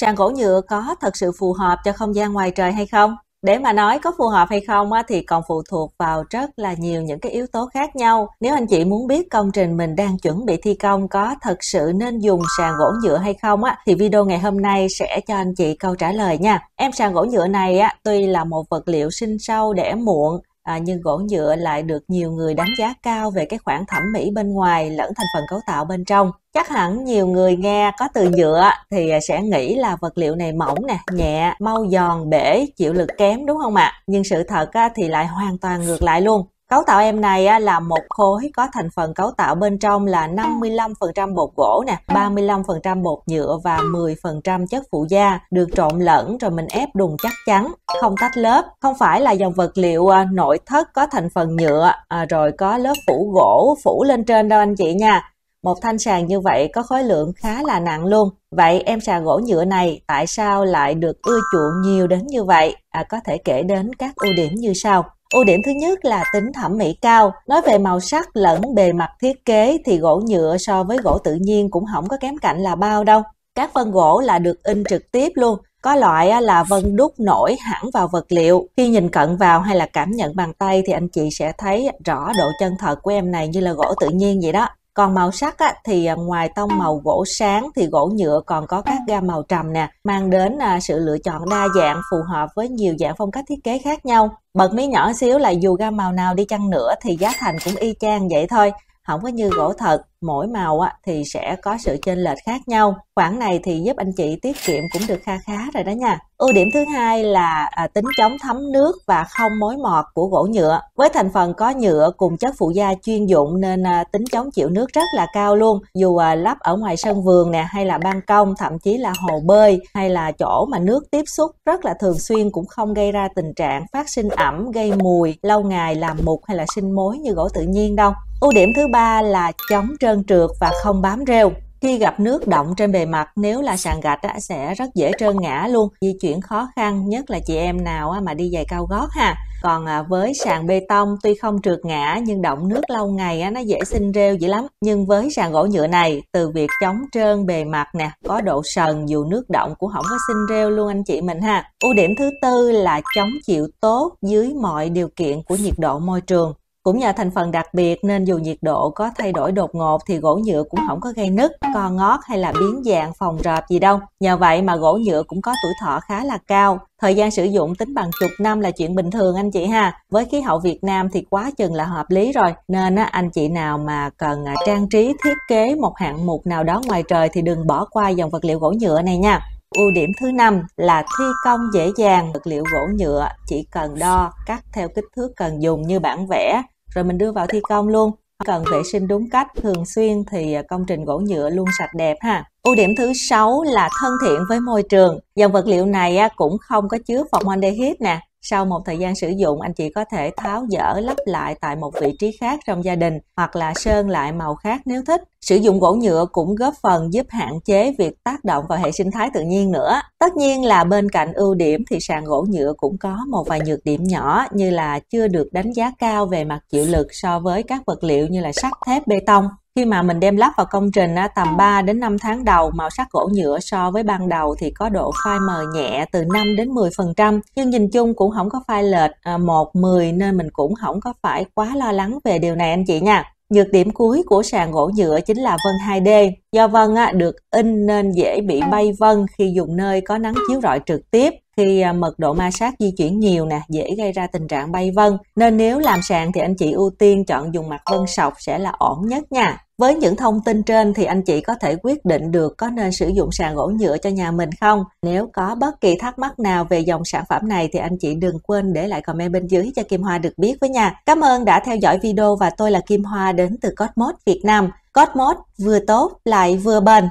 sàn gỗ nhựa có thật sự phù hợp cho không gian ngoài trời hay không? Để mà nói có phù hợp hay không thì còn phụ thuộc vào rất là nhiều những cái yếu tố khác nhau. Nếu anh chị muốn biết công trình mình đang chuẩn bị thi công có thật sự nên dùng sàn gỗ nhựa hay không á thì video ngày hôm nay sẽ cho anh chị câu trả lời nha. Em sàn gỗ nhựa này á tuy là một vật liệu sinh sâu để muộn à, nhưng gỗ nhựa lại được nhiều người đánh giá cao về cái khoảng thẩm mỹ bên ngoài lẫn thành phần cấu tạo bên trong chắc hẳn nhiều người nghe có từ nhựa thì sẽ nghĩ là vật liệu này mỏng nè nhẹ mau giòn bể chịu lực kém đúng không ạ à? nhưng sự thật thì lại hoàn toàn ngược lại luôn Cấu tạo em này là một khối có thành phần cấu tạo bên trong là 55% bột gỗ nè, 35% bột nhựa và 10% chất phụ gia được trộn lẫn rồi mình ép đùn chắc chắn, không tách lớp. Không phải là dòng vật liệu à, nội thất có thành phần nhựa à, rồi có lớp phủ gỗ phủ lên trên đâu anh chị nha. Một thanh sàn như vậy có khối lượng khá là nặng luôn. Vậy em sàn gỗ nhựa này tại sao lại được ưa chuộng nhiều đến như vậy? À, có thể kể đến các ưu điểm như sau. Ưu điểm thứ nhất là tính thẩm mỹ cao. Nói về màu sắc lẫn bề mặt thiết kế thì gỗ nhựa so với gỗ tự nhiên cũng không có kém cạnh là bao đâu. Các vân gỗ là được in trực tiếp luôn. Có loại là vân đúc nổi hẳn vào vật liệu. Khi nhìn cận vào hay là cảm nhận bàn tay thì anh chị sẽ thấy rõ độ chân thật của em này như là gỗ tự nhiên vậy đó còn màu sắc á, thì à, ngoài tông màu gỗ sáng thì gỗ nhựa còn có các gam màu trầm nè mang đến à, sự lựa chọn đa dạng phù hợp với nhiều dạng phong cách thiết kế khác nhau bật mí nhỏ xíu là dù gam màu nào đi chăng nữa thì giá thành cũng y chang vậy thôi không có như gỗ thật mỗi màu thì sẽ có sự chênh lệch khác nhau khoản này thì giúp anh chị tiết kiệm cũng được kha khá rồi đó nha ưu điểm thứ hai là à, tính chống thấm nước và không mối mọt của gỗ nhựa với thành phần có nhựa cùng chất phụ gia chuyên dụng nên à, tính chống chịu nước rất là cao luôn dù à, lắp ở ngoài sân vườn nè hay là ban công thậm chí là hồ bơi hay là chỗ mà nước tiếp xúc rất là thường xuyên cũng không gây ra tình trạng phát sinh ẩm gây mùi lâu ngày làm mục hay là sinh mối như gỗ tự nhiên đâu Ưu điểm thứ ba là chống trơn trượt và không bám rêu. Khi gặp nước động trên bề mặt, nếu là sàn gạch á, sẽ rất dễ trơn ngã luôn, di chuyển khó khăn, nhất là chị em nào á, mà đi giày cao gót ha. Còn à, với sàn bê tông tuy không trượt ngã nhưng động nước lâu ngày á, nó dễ sinh rêu dữ lắm. Nhưng với sàn gỗ nhựa này, từ việc chống trơn bề mặt nè, có độ sần dù nước động cũng không có sinh rêu luôn anh chị mình ha. Ưu điểm thứ tư là chống chịu tốt dưới mọi điều kiện của nhiệt độ môi trường. Cũng nhờ thành phần đặc biệt nên dù nhiệt độ có thay đổi đột ngột thì gỗ nhựa cũng không có gây nứt, co ngót hay là biến dạng phòng rộp gì đâu. Nhờ vậy mà gỗ nhựa cũng có tuổi thọ khá là cao. Thời gian sử dụng tính bằng chục năm là chuyện bình thường anh chị ha. Với khí hậu Việt Nam thì quá chừng là hợp lý rồi. Nên anh chị nào mà cần à, trang trí thiết kế một hạng mục nào đó ngoài trời thì đừng bỏ qua dòng vật liệu gỗ nhựa này nha. Ưu điểm thứ năm là thi công dễ dàng. Vật liệu gỗ nhựa chỉ cần đo, cắt theo kích thước cần dùng như bản vẽ rồi mình đưa vào thi công luôn cần vệ sinh đúng cách thường xuyên thì à, công trình gỗ nhựa luôn sạch đẹp ha ưu điểm thứ sáu là thân thiện với môi trường dòng vật liệu này à, cũng không có chứa formaldehyde nè sau một thời gian sử dụng, anh chị có thể tháo dỡ lắp lại tại một vị trí khác trong gia đình hoặc là sơn lại màu khác nếu thích. Sử dụng gỗ nhựa cũng góp phần giúp hạn chế việc tác động vào hệ sinh thái tự nhiên nữa. Tất nhiên là bên cạnh ưu điểm thì sàn gỗ nhựa cũng có một vài nhược điểm nhỏ như là chưa được đánh giá cao về mặt chịu lực so với các vật liệu như là sắt thép bê tông khi mà mình đem lắp vào công trình tầm 3 đến 5 tháng đầu màu sắc gỗ nhựa so với ban đầu thì có độ phai mờ nhẹ từ 5 đến 10% nhưng nhìn chung cũng không có phai lệch 1 à, 10 nên mình cũng không có phải quá lo lắng về điều này anh chị nha. Nhược điểm cuối của sàn gỗ nhựa chính là vân 2D. Do vân được in nên dễ bị bay vân khi dùng nơi có nắng chiếu rọi trực tiếp khi à, mật độ ma sát di chuyển nhiều nè dễ gây ra tình trạng bay vân nên nếu làm sàn thì anh chị ưu tiên chọn dùng mặt vân sọc sẽ là ổn nhất nha với những thông tin trên thì anh chị có thể quyết định được có nên sử dụng sàn gỗ nhựa cho nhà mình không? Nếu có bất kỳ thắc mắc nào về dòng sản phẩm này thì anh chị đừng quên để lại comment bên dưới cho Kim Hoa được biết với nha. Cảm ơn đã theo dõi video và tôi là Kim Hoa đến từ Cosmos Việt Nam. Cosmos vừa tốt lại vừa bền.